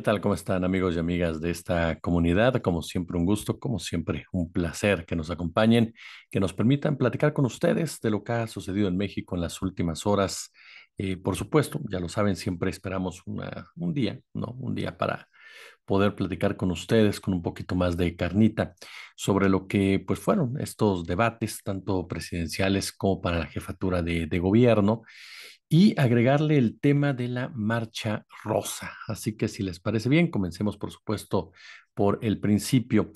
¿Qué tal? ¿Cómo están amigos y amigas de esta comunidad? Como siempre un gusto, como siempre un placer que nos acompañen, que nos permitan platicar con ustedes de lo que ha sucedido en México en las últimas horas. Eh, por supuesto, ya lo saben, siempre esperamos un día, ¿no? Un día para poder platicar con ustedes con un poquito más de carnita sobre lo que pues fueron estos debates, tanto presidenciales como para la jefatura de, gobierno, y agregarle el tema de la marcha rosa. Así que si les parece bien, comencemos por supuesto por el principio.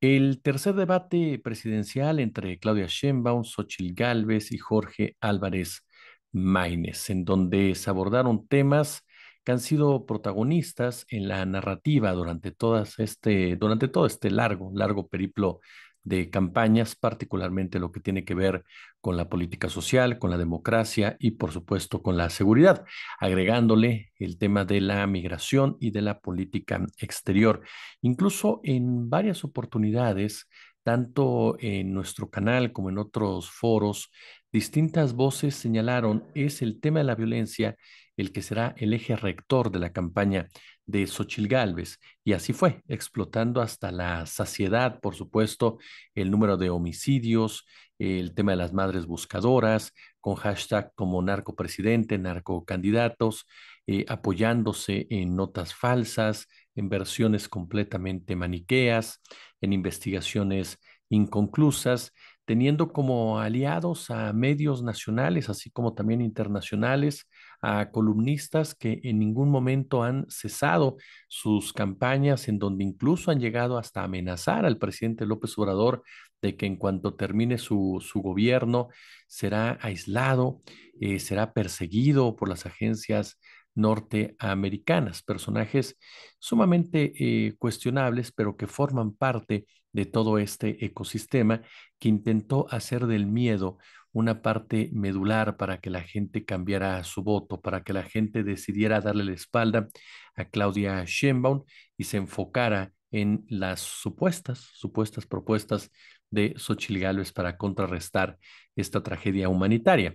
El tercer debate presidencial entre Claudia Sheinbaum, Xochitl Gálvez y Jorge Álvarez Maínez, en donde se abordaron temas que han sido protagonistas en la narrativa durante, todas este, durante todo este largo, largo periplo de campañas, particularmente lo que tiene que ver con la política social, con la democracia y por supuesto con la seguridad, agregándole el tema de la migración y de la política exterior. Incluso en varias oportunidades, tanto en nuestro canal como en otros foros, distintas voces señalaron es el tema de la violencia el que será el eje rector de la campaña de Xochil Gálvez. Y así fue, explotando hasta la saciedad, por supuesto, el número de homicidios, el tema de las madres buscadoras, con hashtag como narcopresidente, narcocandidatos, eh, apoyándose en notas falsas, en versiones completamente maniqueas, en investigaciones inconclusas, teniendo como aliados a medios nacionales, así como también internacionales, a columnistas que en ningún momento han cesado sus campañas, en donde incluso han llegado hasta amenazar al presidente López Obrador de que en cuanto termine su, gobierno será aislado, eh, será perseguido por las agencias norteamericanas, personajes sumamente eh, cuestionables, pero que forman parte de todo este ecosistema que intentó hacer del miedo una parte medular para que la gente cambiara su voto, para que la gente decidiera darle la espalda a Claudia Sheinbaum y se enfocara en las supuestas, supuestas propuestas de Xochitl Gálvez para contrarrestar esta tragedia humanitaria.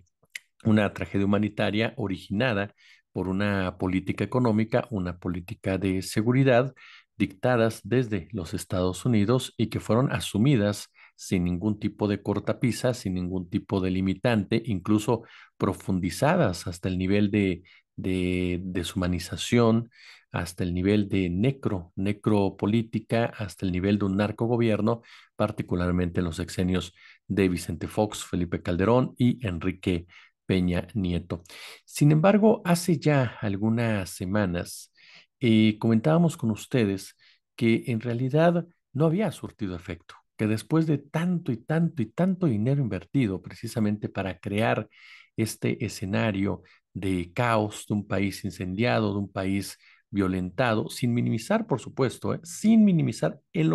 Una tragedia humanitaria originada por una política económica, una política de seguridad dictadas desde los Estados Unidos y que fueron asumidas sin ningún tipo de cortapisa, sin ningún tipo de limitante, incluso profundizadas hasta el nivel de, deshumanización, hasta el nivel de necro, necropolítica, hasta el nivel de un narcogobierno, particularmente en los exenios de Vicente Fox, Felipe Calderón y Enrique Peña Nieto. Sin embargo, hace ya algunas semanas eh, comentábamos con ustedes que en realidad no había surtido efecto que después de tanto y tanto y tanto dinero invertido precisamente para crear este escenario de caos, de un país incendiado, de un país violentado, sin minimizar, por supuesto, ¿eh? sin minimizar el,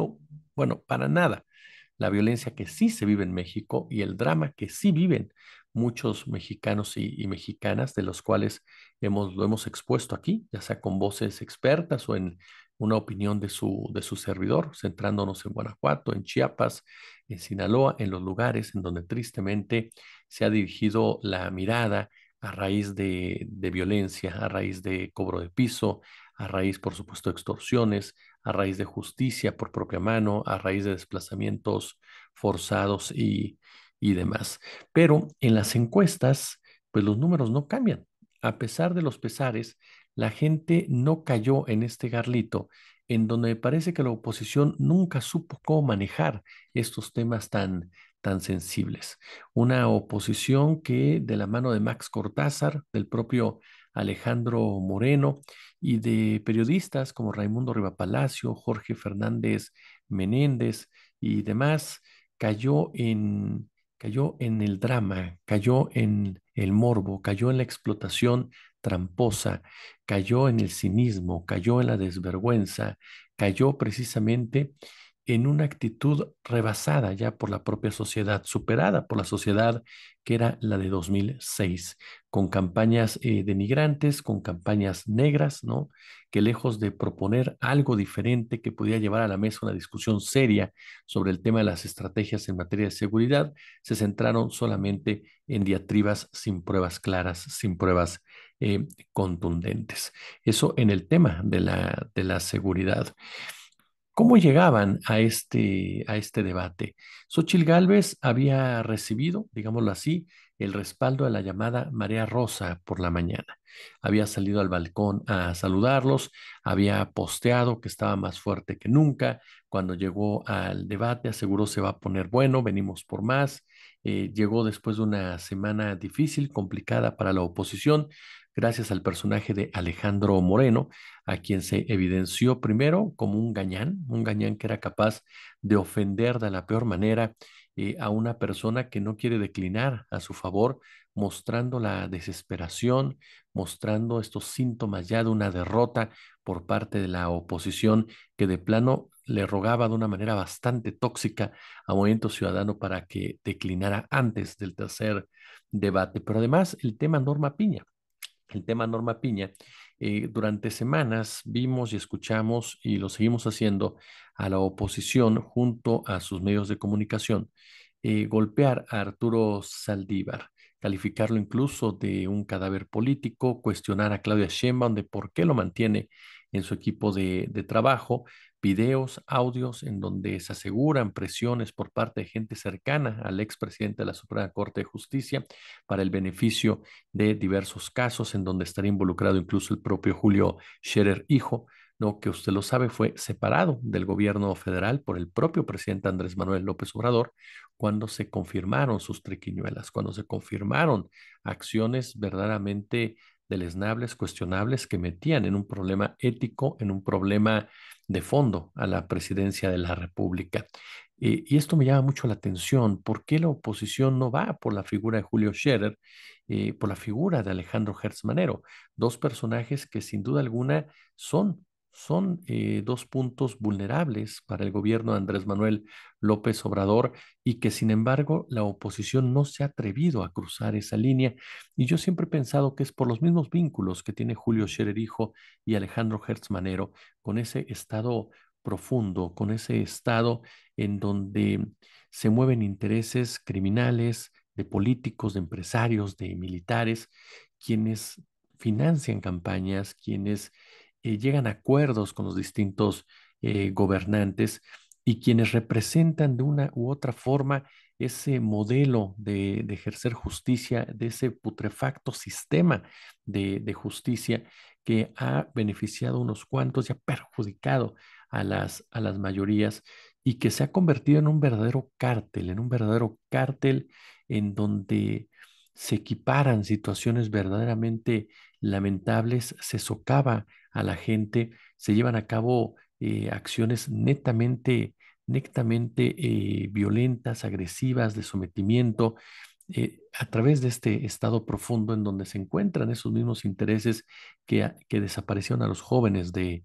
bueno, para nada, la violencia que sí se vive en México y el drama que sí viven muchos mexicanos y, mexicanas, de los cuales hemos, lo hemos expuesto aquí, ya sea con voces expertas o en una opinión de su, de su servidor, centrándonos en Guanajuato, en Chiapas, en Sinaloa, en los lugares en donde tristemente se ha dirigido la mirada a raíz de, de violencia, a raíz de cobro de piso, a raíz, por supuesto, de extorsiones, a raíz de justicia por propia mano, a raíz de desplazamientos forzados y, y demás. Pero en las encuestas, pues los números no cambian. A pesar de los pesares, la gente no cayó en este garlito, en donde me parece que la oposición nunca supo cómo manejar estos temas tan, tan sensibles. Una oposición que de la mano de Max Cortázar, del propio Alejandro Moreno y de periodistas como Raimundo Palacio, Jorge Fernández Menéndez y demás, cayó en, cayó en el drama, cayó en el morbo, cayó en la explotación tramposa, cayó en el cinismo, cayó en la desvergüenza, cayó precisamente en una actitud rebasada ya por la propia sociedad, superada por la sociedad que era la de 2006, con campañas eh, denigrantes, con campañas negras, ¿no? Que lejos de proponer algo diferente que pudiera llevar a la mesa una discusión seria sobre el tema de las estrategias en materia de seguridad, se centraron solamente en diatribas sin pruebas claras, sin pruebas eh, contundentes. Eso en el tema de la, de la seguridad. ¿Cómo llegaban a este, a este debate? Xochil Gálvez había recibido, digámoslo así, el respaldo de la llamada María Rosa por la mañana. Había salido al balcón a saludarlos, había posteado que estaba más fuerte que nunca. Cuando llegó al debate, aseguró se va a poner bueno, venimos por más. Eh, llegó después de una semana difícil, complicada para la oposición, gracias al personaje de Alejandro Moreno, a quien se evidenció primero como un gañán, un gañán que era capaz de ofender de la peor manera eh, a una persona que no quiere declinar a su favor, mostrando la desesperación, mostrando estos síntomas ya de una derrota por parte de la oposición que de plano le rogaba de una manera bastante tóxica a Movimiento Ciudadano para que declinara antes del tercer debate. Pero además el tema Norma Piña el tema Norma Piña, eh, durante semanas vimos y escuchamos y lo seguimos haciendo a la oposición junto a sus medios de comunicación eh, golpear a Arturo Saldívar, calificarlo incluso de un cadáver político, cuestionar a Claudia Sheinbaum de por qué lo mantiene en su equipo de trabajo, videos, audios en donde se aseguran presiones por parte de gente cercana al expresidente de la Suprema Corte de Justicia para el beneficio de diversos casos en donde estaría involucrado incluso el propio Julio Scherer Hijo, no que usted lo sabe fue separado del gobierno federal por el propio presidente Andrés Manuel López Obrador cuando se confirmaron sus triquiñuelas, cuando se confirmaron acciones verdaderamente deleznables, cuestionables que metían en un problema ético, en un problema de fondo a la presidencia de la República. Eh, y esto me llama mucho la atención. ¿Por qué la oposición no va por la figura de Julio Scherer, eh, por la figura de Alejandro Hertz Dos personajes que sin duda alguna son son eh, dos puntos vulnerables para el gobierno de Andrés Manuel López Obrador y que sin embargo la oposición no se ha atrevido a cruzar esa línea. Y yo siempre he pensado que es por los mismos vínculos que tiene Julio Scherer Hijo y Alejandro Hertz con ese estado profundo, con ese estado en donde se mueven intereses criminales, de políticos, de empresarios, de militares, quienes financian campañas, quienes eh, llegan a acuerdos con los distintos eh, gobernantes y quienes representan de una u otra forma ese modelo de, ejercer justicia, de ese putrefacto sistema de, justicia que ha beneficiado a unos cuantos y ha perjudicado a las, a las mayorías y que se ha convertido en un verdadero cártel, en un verdadero cártel en donde se equiparan situaciones verdaderamente lamentables, se socava a la gente, se llevan a cabo eh, acciones netamente, netamente eh, violentas, agresivas, de sometimiento, eh, a través de este estado profundo en donde se encuentran esos mismos intereses que, desaparecieron a los jóvenes de,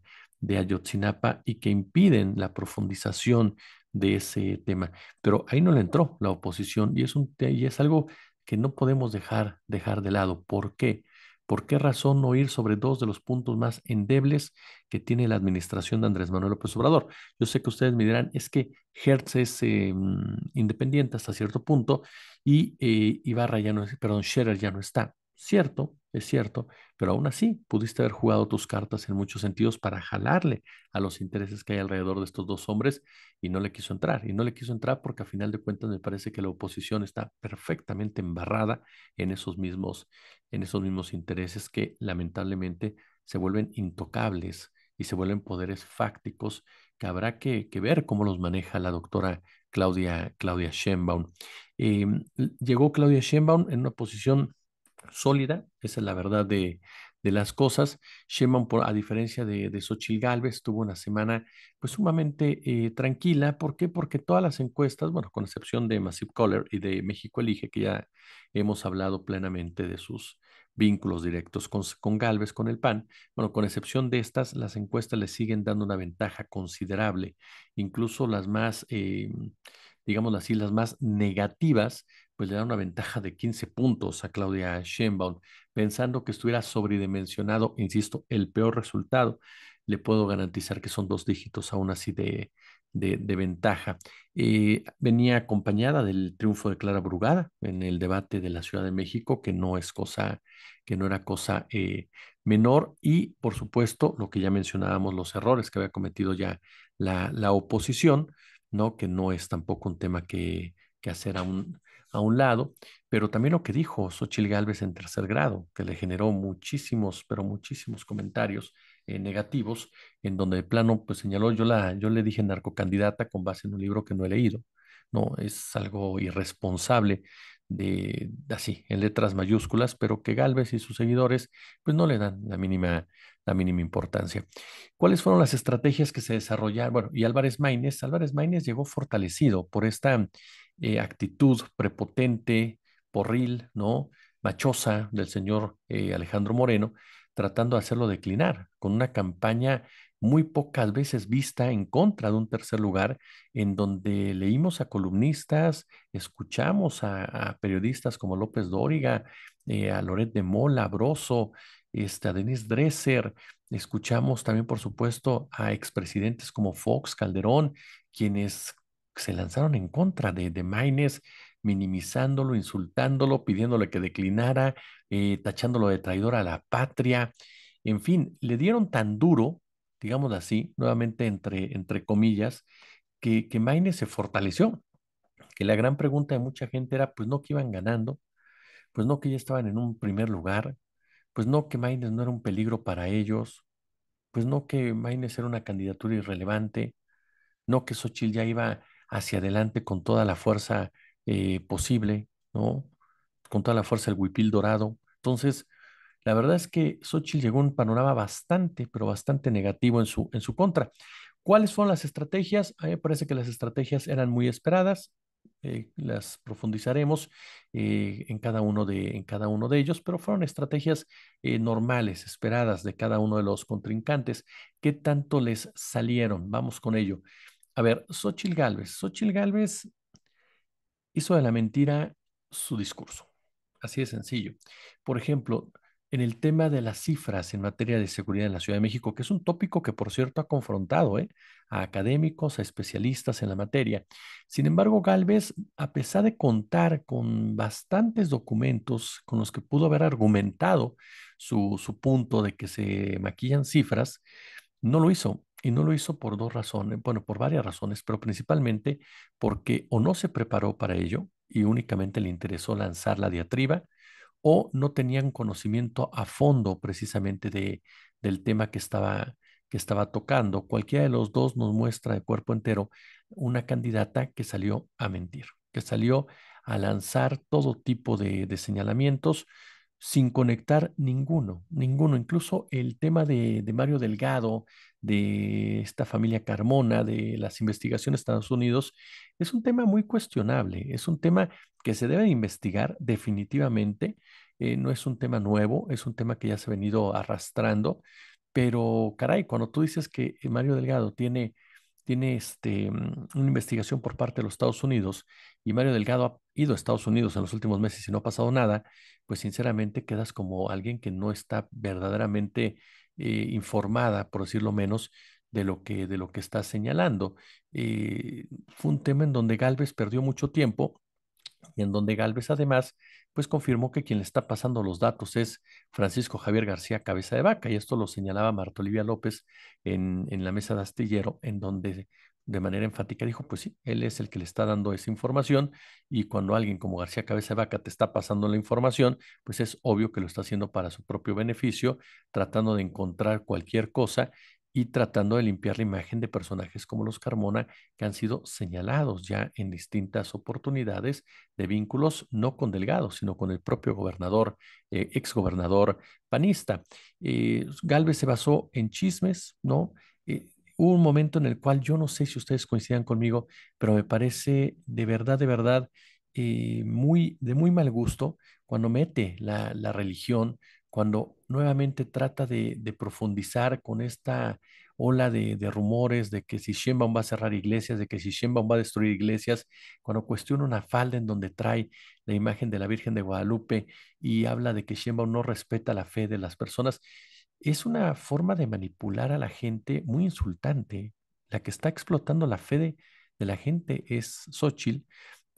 Ayotzinapa y que impiden la profundización de ese tema. Pero ahí no le entró la oposición y es, un, y es algo que no podemos dejar, dejar de lado. ¿Por qué? ¿Por qué razón no ir sobre dos de los puntos más endebles que tiene la administración de Andrés Manuel López Obrador? Yo sé que ustedes me dirán, es que Hertz es eh, mm, independiente hasta cierto punto y eh, Ibarra ya no es, perdón, Scherer ya no está. Cierto, es cierto, pero aún así pudiste haber jugado tus cartas en muchos sentidos para jalarle a los intereses que hay alrededor de estos dos hombres y no le quiso entrar. Y no le quiso entrar porque a final de cuentas me parece que la oposición está perfectamente embarrada en esos mismos, en esos mismos intereses que lamentablemente se vuelven intocables y se vuelven poderes fácticos que habrá que, ver cómo los maneja la doctora Claudia, Claudia Schenbaum. Em, llegó Claudia Schenbaum en una posición sólida, esa es la verdad de, de las cosas. Sheman, por, a diferencia de, de Xochitl Galvez, tuvo una semana pues sumamente eh, tranquila. ¿Por qué? Porque todas las encuestas, bueno, con excepción de Massive Color y de México Elige, que ya hemos hablado plenamente de sus vínculos directos con, con Galvez, con el PAN, bueno, con excepción de estas, las encuestas le siguen dando una ventaja considerable, incluso las más... Eh, digamos así, las más negativas, pues le da una ventaja de 15 puntos a Claudia Sheinbaum, pensando que estuviera sobredimensionado, insisto, el peor resultado. Le puedo garantizar que son dos dígitos aún así de, de, ventaja. Eh, venía acompañada del triunfo de Clara Brugada en el debate de la Ciudad de México, que no es cosa, que no era cosa eh, menor, y por supuesto, lo que ya mencionábamos, los errores que había cometido ya la, la oposición, ¿no? Que no es tampoco un tema que, que hacer a un a un lado, pero también lo que dijo Xochil Gálvez en tercer grado, que le generó muchísimos, pero muchísimos comentarios eh, negativos, en donde de plano pues, señaló, yo, la, yo le dije narcocandidata con base en un libro que no he leído. No, es algo irresponsable de así, en letras mayúsculas, pero que Galvez y sus seguidores pues no le dan la mínima, la mínima importancia. ¿Cuáles fueron las estrategias que se desarrollaron? Bueno, y Álvarez Maínez, Álvarez Maínez llegó fortalecido por esta eh, actitud prepotente, porril, ¿no? Machosa del señor eh, Alejandro Moreno, tratando de hacerlo declinar con una campaña muy pocas veces vista en contra de un tercer lugar, en donde leímos a columnistas, escuchamos a, periodistas como López Dóriga, eh, a Loret de Mola, Broso, este, a Denis Dresser, escuchamos también, por supuesto, a expresidentes como Fox, Calderón, quienes se lanzaron en contra de, de Maines, minimizándolo, insultándolo, pidiéndole que declinara, eh, tachándolo de traidor a la patria. En fin, le dieron tan duro digamos así, nuevamente entre, entre comillas, que, que se fortaleció, que la gran pregunta de mucha gente era, pues no que iban ganando, pues no que ya estaban en un primer lugar, pues no que Maines no era un peligro para ellos, pues no que Maines era una candidatura irrelevante, no que Xochitl ya iba hacia adelante con toda la fuerza eh, posible, ¿no? Con toda la fuerza del huipil dorado. Entonces, la verdad es que Xochitl llegó a un panorama bastante, pero bastante negativo en su, en su contra. ¿Cuáles fueron las estrategias? A mí me parece que las estrategias eran muy esperadas. Eh, las profundizaremos eh, en, cada uno de, en cada uno de ellos, pero fueron estrategias eh, normales, esperadas de cada uno de los contrincantes. ¿Qué tanto les salieron? Vamos con ello. A ver, Xochitl Galvez. Xochitl Galvez hizo de la mentira su discurso. Así de sencillo. Por ejemplo, en el tema de las cifras en materia de seguridad en la Ciudad de México, que es un tópico que, por cierto, ha confrontado ¿eh? a académicos, a especialistas en la materia. Sin embargo, Galvez, a pesar de contar con bastantes documentos con los que pudo haber argumentado su punto de que se maquillan cifras, no lo hizo. Y no lo hizo por dos razones, bueno, por varias razones, pero principalmente porque o no se preparó para ello y únicamente le interesó lanzar la diatriba, o no tenían conocimiento a fondo precisamente del tema que estaba, que estaba tocando. Cualquiera de los dos nos muestra de cuerpo entero una candidata que salió a mentir, que salió a lanzar todo tipo de señalamientos sin conectar ninguno, ninguno, incluso el tema de, Mario Delgado, de esta familia Carmona, de las investigaciones de Estados Unidos, es un tema muy cuestionable, es un tema que se debe investigar definitivamente, eh, no es un tema nuevo, es un tema que ya se ha venido arrastrando, pero caray, cuando tú dices que Mario Delgado tiene tiene este, mm, una investigación por parte de los Estados Unidos y Mario Delgado ha ido a Estados Unidos en los últimos meses y no ha pasado nada, pues sinceramente quedas como alguien que no está verdaderamente eh, informada, por decirlo menos, de lo que, de lo que está señalando. Eh, fue un tema en donde Galvez perdió mucho tiempo y en donde Galvez además pues confirmó que quien le está pasando los datos es Francisco Javier García Cabeza de Vaca, y esto lo señalaba Marta Olivia López en, en la mesa de astillero, en donde de manera enfática dijo, pues sí, él es el que le está dando esa información y cuando alguien como García Cabeza de Vaca te está pasando la información, pues es obvio que lo está haciendo para su propio beneficio, tratando de encontrar cualquier cosa y tratando de limpiar la imagen de personajes como los Carmona que han sido señalados ya en distintas oportunidades de vínculos no con Delgado, sino con el propio gobernador, ex eh, exgobernador panista. Eh, Galvez se basó en chismes, ¿no? Eh, hubo un momento en el cual yo no sé si ustedes coincidan conmigo, pero me parece de verdad, de verdad, muy, de muy mal gusto cuando mete la religión cuando nuevamente trata de, profundizar con esta ola de, rumores de que si Sheinbaum va a cerrar iglesias, de que si Sheinbaum va a destruir iglesias, cuando cuestiona una falda en donde trae la imagen de la Virgen de Guadalupe y habla de que Sheinbaum no respeta la fe de las personas, es una forma de manipular a la gente muy insultante. La que está explotando la fe de, la gente es Xochitl,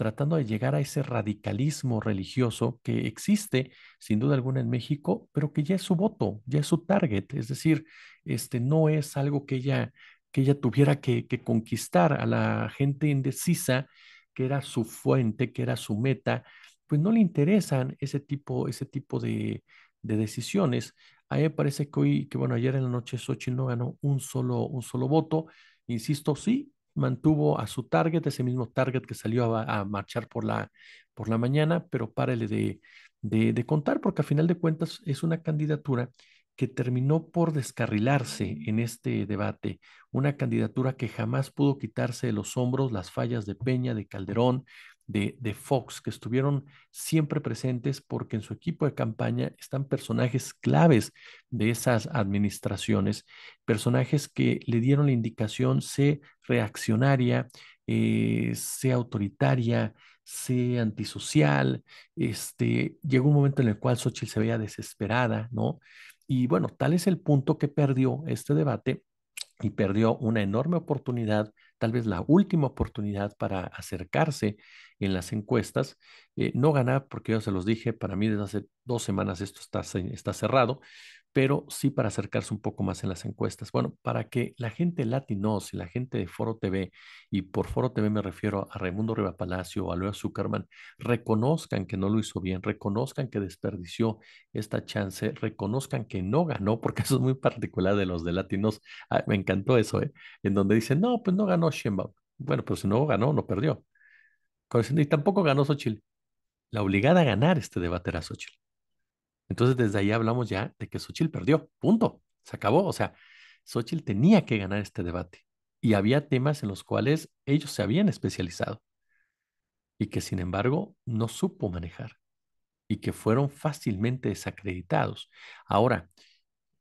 tratando de llegar a ese radicalismo religioso que existe sin duda alguna en México, pero que ya es su voto, ya es su target, es decir, este no es algo que ella que ella tuviera que, conquistar a la gente indecisa, que era su fuente, que era su meta, pues no le interesan ese tipo, ese tipo de, de decisiones. A mí me parece que hoy, que bueno, ayer en la noche Xochitl no ganó un solo, un solo voto. Insisto, sí, mantuvo a su target, ese mismo target que salió a, marchar por la, por la mañana, pero párele de, de, de, contar, porque a final de cuentas es una candidatura que terminó por descarrilarse en este debate, una candidatura que jamás pudo quitarse de los hombros las fallas de Peña, de Calderón, de, Fox, que estuvieron siempre presentes porque en su equipo de campaña están personajes claves de esas administraciones, personajes que le dieron la indicación, sé reaccionaria, eh, sé autoritaria, sé antisocial. Este, llegó un momento en el cual Xochitl se veía desesperada, ¿no? Y bueno, tal es el punto que perdió este debate y perdió una enorme oportunidad, tal vez la última oportunidad para acercarse en las encuestas. Eh, no ganar, porque ya se los dije, para mí desde hace dos semanas esto está, está cerrado, pero sí para acercarse un poco más en las encuestas. Bueno, para que la gente latinos y la gente de Foro TV, y por Foro TV me refiero a Raimundo Riva Palacio o a Luis Zuckerman, reconozcan que no lo hizo bien, reconozcan que desperdició esta chance, reconozcan que no ganó, porque eso es muy particular de los de latinos. Ah, me encantó eso, ¿eh? En donde dicen, no, pues no ganó Sheinbaum. Bueno, pues si no ganó, no perdió y tampoco ganó Xochitl. La obligada a ganar este debate era Xochitl. Entonces, desde ahí hablamos ya de que Xochitl perdió. Punto. Se acabó. O sea, Xochitl tenía que ganar este debate. Y había temas en los cuales ellos se habían especializado y que sin embargo no supo manejar y que fueron fácilmente desacreditados. Ahora,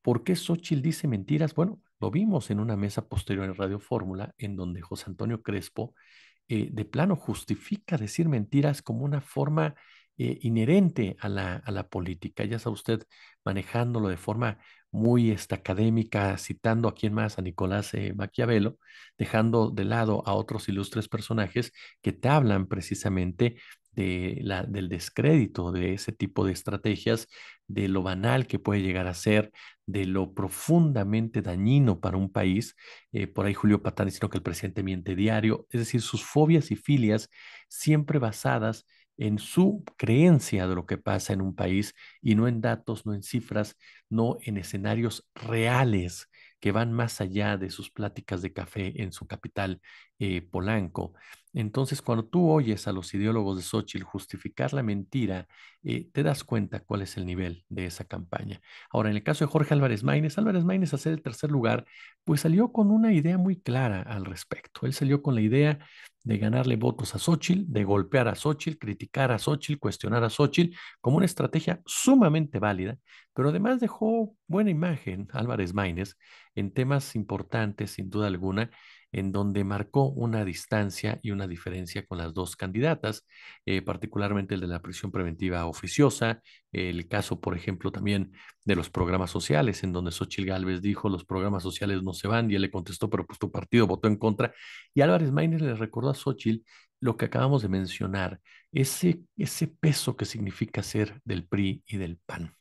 ¿por qué Xochitl dice mentiras? Bueno, lo vimos en una mesa posterior en Radio Fórmula, en donde José Antonio Crespo eh, de plano justifica decir mentiras como una forma eh, inherente a la, a la, política. Ya sabe usted manejándolo de forma muy esta, académica, citando a quién más, a Nicolás eh, Maquiavelo, dejando de lado a otros ilustres personajes que te hablan precisamente la, del descrédito de ese tipo de estrategias, de lo banal que puede llegar a ser, de lo profundamente dañino para un país. Eh, por ahí Julio Patán diciendo que el presidente miente diario, es decir, sus fobias y filias siempre basadas en su creencia de lo que pasa en un país y no en datos, no en cifras, no en escenarios reales que van más allá de sus pláticas de café en su capital eh, Polanco. Entonces, cuando tú oyes a los ideólogos de Xochitl justificar la mentira, eh, te das cuenta cuál es el nivel de esa campaña. Ahora, en el caso de Jorge Álvarez Maínez, Álvarez Maínez, hacer el tercer lugar, pues salió con una idea muy clara al respecto. Él salió con la idea de ganarle votos a Xochitl, de golpear a Xochitl, criticar a Xochitl, cuestionar a Xochitl, como una estrategia sumamente válida, pero además dejó buena imagen Álvarez Maínez en temas importantes, sin duda alguna, en donde marcó una distancia y una diferencia con las dos candidatas, eh, particularmente el de la prisión preventiva oficiosa, el caso, por ejemplo, también de los programas sociales, en donde Xochitl Gálvez dijo los programas sociales no se van, y él le contestó, pero pues tu partido votó en contra, y Álvarez Maínez le recordó a Xochitl lo que acabamos de mencionar, ese, ese peso que significa ser del PRI y del PAN,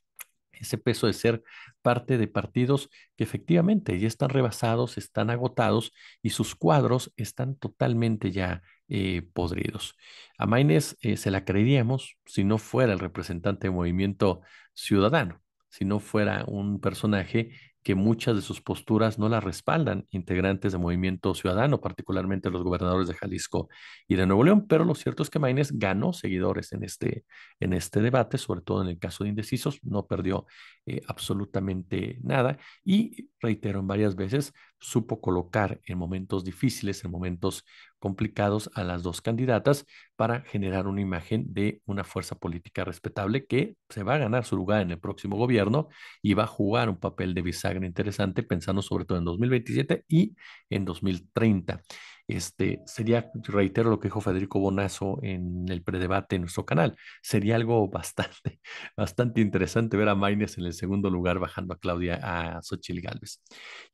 ese peso de ser parte de partidos que efectivamente ya están rebasados, están agotados y sus cuadros están totalmente ya eh, podridos. A Maines eh, se la creeríamos si no fuera el representante de Movimiento Ciudadano, si no fuera un personaje que muchas de sus posturas no las respaldan integrantes de Movimiento Ciudadano, particularmente los gobernadores de Jalisco y de Nuevo León, pero lo cierto es que Maínez ganó seguidores en este, en este debate, sobre todo en el caso de indecisos, no perdió eh, absolutamente nada y reitero en varias veces, supo colocar en momentos difíciles, en momentos complicados a las dos candidatas para generar una imagen de una fuerza política respetable que se va a ganar su lugar en el próximo gobierno y va a jugar un papel de bisagra interesante pensando sobre todo en 2027 y en 2030 este, sería, reitero lo que dijo Federico Bonazo en el predebate en nuestro canal, sería algo bastante, bastante interesante ver a Maynes en el segundo lugar bajando a Claudia, a Xochitl Galvez.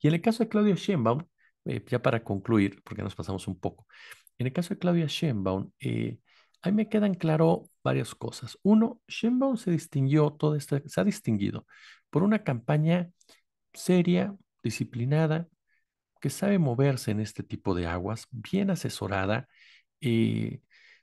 Y en el caso de Claudia Sheinbaum, eh, ya para concluir, porque nos pasamos un poco, en el caso de Claudia Sheinbaum, eh, ahí me quedan claro varias cosas. Uno, Sheinbaum se distinguió, todo esto se ha distinguido por una campaña seria, disciplinada, que sabe moverse en este tipo de aguas, bien asesorada, y eh,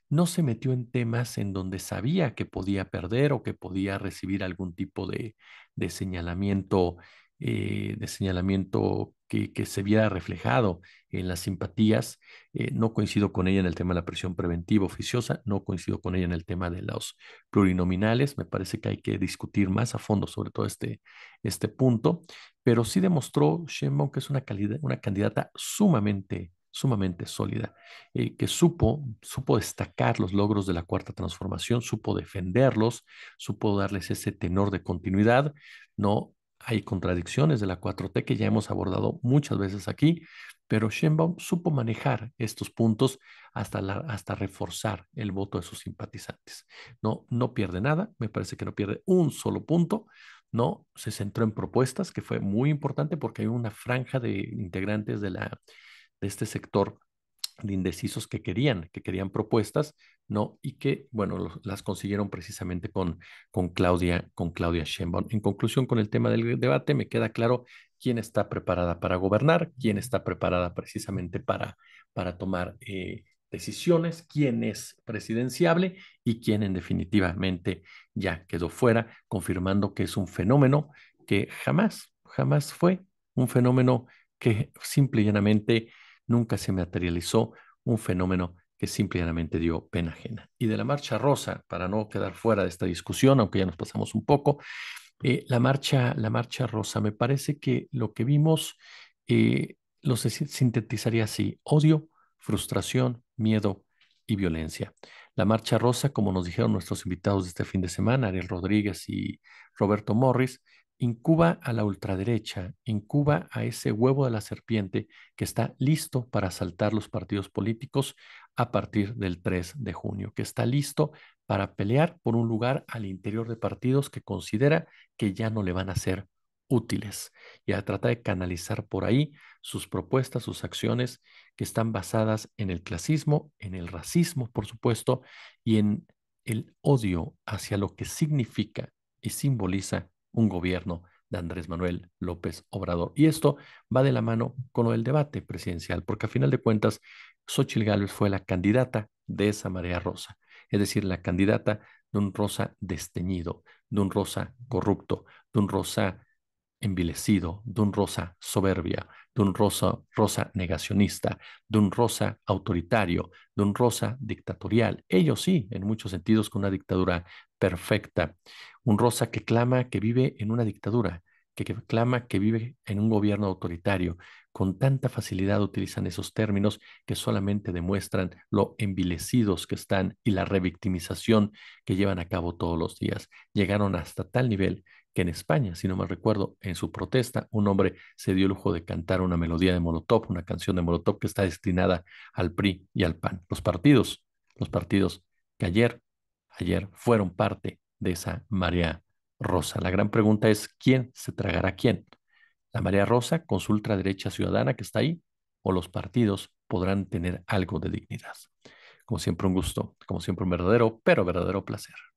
no se metió en temas en donde sabía que podía perder o que podía recibir algún tipo de, de señalamiento eh, de señalamiento que, se viera reflejado en las simpatías. Eh, no coincido con ella en el tema de la presión preventiva oficiosa, no coincido con ella en el tema de los plurinominales. Me parece que hay que discutir más a fondo sobre todo este, este punto, pero sí demostró que es una, calidad, una candidata sumamente sumamente sólida, eh, que supo, supo destacar los logros de la cuarta transformación, supo defenderlos, supo darles ese tenor de continuidad, ¿no? Hay contradicciones de la 4T que ya hemos abordado muchas veces aquí, pero Sheinbaum supo manejar estos puntos hasta, hasta reforzar el voto de sus simpatizantes. No, no pierde nada, me parece que no pierde un solo punto, ¿no? Se centró en propuestas, que fue muy importante porque hay una franja de integrantes de, la, de este sector de indecisos que querían, que querían propuestas, ¿no? Y que, bueno, las consiguieron precisamente con, con, Claudia, con Claudia Sheinbaum. En conclusión, con el tema del debate, me queda claro quién está preparada para gobernar, quién está preparada precisamente para, para tomar eh, decisiones, quién es presidenciable y quién en definitivamente ya quedó fuera, confirmando que es un fenómeno que jamás, jamás fue un fenómeno que simple y llanamente nunca se materializó un fenómeno que simplemente dio pena ajena. Y de la Marcha Rosa, para no quedar fuera de esta discusión, aunque ya nos pasamos un poco, eh, la, marcha, la Marcha Rosa, me parece que lo que vimos eh, lo sintetizaría así, odio, frustración, miedo y violencia. La Marcha Rosa, como nos dijeron nuestros invitados de este fin de semana, Ariel Rodríguez y Roberto Morris, Incuba a la ultraderecha, incuba a ese huevo de la serpiente que está listo para asaltar los partidos políticos a partir del 3 de junio, que está listo para pelear por un lugar al interior de partidos que considera que ya no le van a ser útiles. a trata de canalizar por ahí sus propuestas, sus acciones que están basadas en el clasismo, en el racismo, por supuesto, y en el odio hacia lo que significa y simboliza un gobierno de Andrés Manuel López Obrador. Y esto va de la mano con el debate presidencial, porque a final de cuentas, Xochitl Gálvez fue la candidata de esa marea rosa, es decir, la candidata de un rosa desteñido, de un rosa corrupto, de un rosa envilecido, de un rosa soberbia, de un rosa, rosa negacionista, de un rosa autoritario, de un rosa dictatorial. Ellos sí, en muchos sentidos, con una dictadura perfecta. Un rosa que clama que vive en una dictadura, que, que clama que vive en un gobierno autoritario. Con tanta facilidad utilizan esos términos que solamente demuestran lo envilecidos que están y la revictimización que llevan a cabo todos los días. Llegaron hasta tal nivel que en España, si no me recuerdo, en su protesta, un hombre se dio el lujo de cantar una melodía de Molotov, una canción de Molotov que está destinada al PRI y al PAN. Los partidos, los partidos que ayer, ayer fueron parte de esa marea rosa. La gran pregunta es, ¿quién se tragará quién? ¿La marea rosa con su ultraderecha ciudadana que está ahí? ¿O los partidos podrán tener algo de dignidad? Como siempre, un gusto, como siempre, un verdadero, pero verdadero placer.